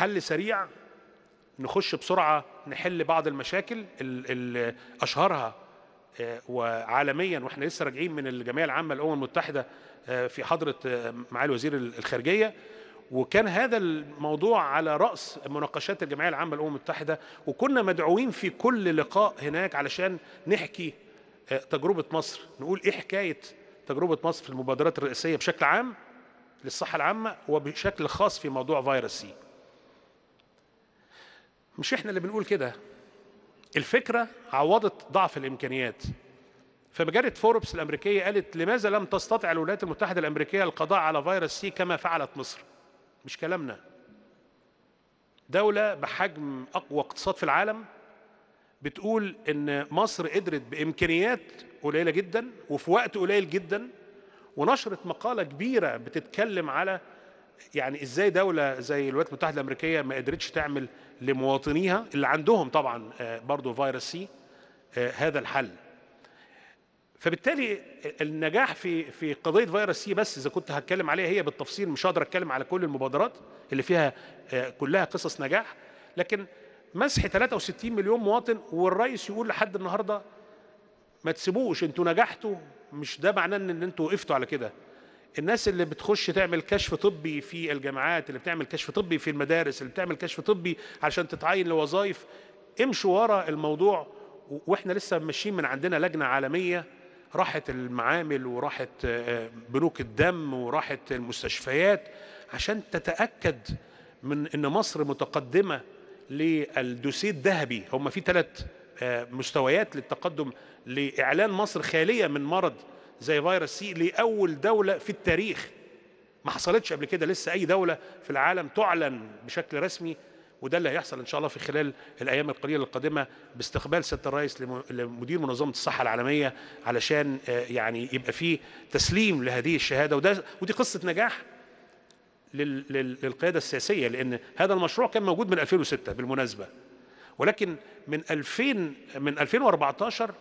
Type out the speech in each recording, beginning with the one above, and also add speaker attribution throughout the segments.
Speaker 1: حل سريع نخش بسرعه نحل بعض المشاكل اللي اشهرها آه، وعالميا واحنا لسه راجعين من الجمعيه العامه للامم المتحده آه، في حضره آه، معالي وزير الخارجيه وكان هذا الموضوع على رأس مناقشات الجمعية العامة للأمم المتحدة وكنا مدعوين في كل لقاء هناك علشان نحكي تجربة مصر نقول إيه حكاية تجربة مصر في المبادرات الرئيسيه بشكل عام للصحة العامة وبشكل خاص في موضوع فيروس سي مش احنا اللي بنقول كده الفكرة عوضت ضعف الإمكانيات فمجلة فوربس الأمريكية قالت لماذا لم تستطع الولايات المتحدة الأمريكية القضاء على فيروس سي كما فعلت مصر مش كلامنا دولة بحجم أقوى اقتصاد في العالم بتقول إن مصر قدرت بإمكانيات قليلة جدا وفي وقت قليل جدا ونشرت مقالة كبيرة بتتكلم على يعني ازاي دوله زي الولايات المتحده الامريكيه ما قدرتش تعمل لمواطنيها اللي عندهم طبعا آه، برضو فيروس سي آه، هذا الحل فبالتالي النجاح في في قضيه فيروس سي بس اذا كنت هتكلم عليها هي بالتفصيل مش هقدر اتكلم على كل المبادرات اللي فيها آه، كلها قصص نجاح لكن مسح 63 مليون مواطن والرئيس يقول لحد النهارده ما تسيبوش انتوا نجحتوا مش ده معناه ان انتوا وقفتوا على كده الناس اللي بتخش تعمل كشف طبي في الجامعات اللي بتعمل كشف طبي في المدارس اللي بتعمل كشف طبي علشان تتعين لوظائف امشوا ورا الموضوع واحنا لسه ماشيين من عندنا لجنه عالميه راحت المعامل وراحت آه، بنوك الدم وراحت المستشفيات عشان تتاكد من ان مصر متقدمه للدوسيه الذهبي هم في ثلاث آه، مستويات للتقدم لاعلان مصر خاليه من مرض زي فيروس سي لاول دوله في التاريخ ما حصلتش قبل كده لسه اي دوله في العالم تعلن بشكل رسمي وده اللي هيحصل ان شاء الله في خلال الايام القليله القادمه باستقبال سياده الرئيس لمدير منظمه الصحه العالميه علشان آه، يعني يبقى فيه تسليم لهذه الشهاده وده ودي قصه نجاح للقياده السياسيه لان هذا المشروع كان موجود من 2006 بالمناسبه ولكن من 2000 من 2014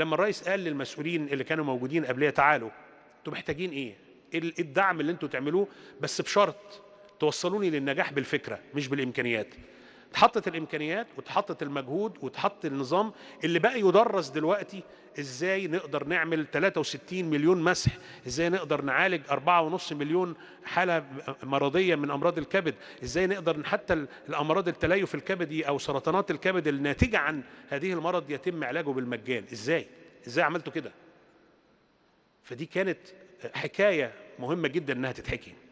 Speaker 1: لما الرئيس قال للمسؤولين اللي كانوا موجودين قبليه تعالوا انتوا محتاجين ايه؟, إيه, إيه الدعم اللي انتوا تعملوه بس بشرط توصلوني للنجاح بالفكره مش بالامكانيات اتحطت الامكانيات واتحطت المجهود واتحط النظام اللي بقى يدرس دلوقتي ازاي نقدر نعمل 63 مليون مسح ازاي نقدر نعالج 4.5 مليون حاله مرضيه من امراض الكبد ازاي نقدر حتى الامراض التليف الكبدي او سرطانات الكبد الناتجه عن هذه المرض يتم علاجه بالمجان ازاي ازاي عملتوا كده فدي كانت حكايه مهمه جدا انها تتحكي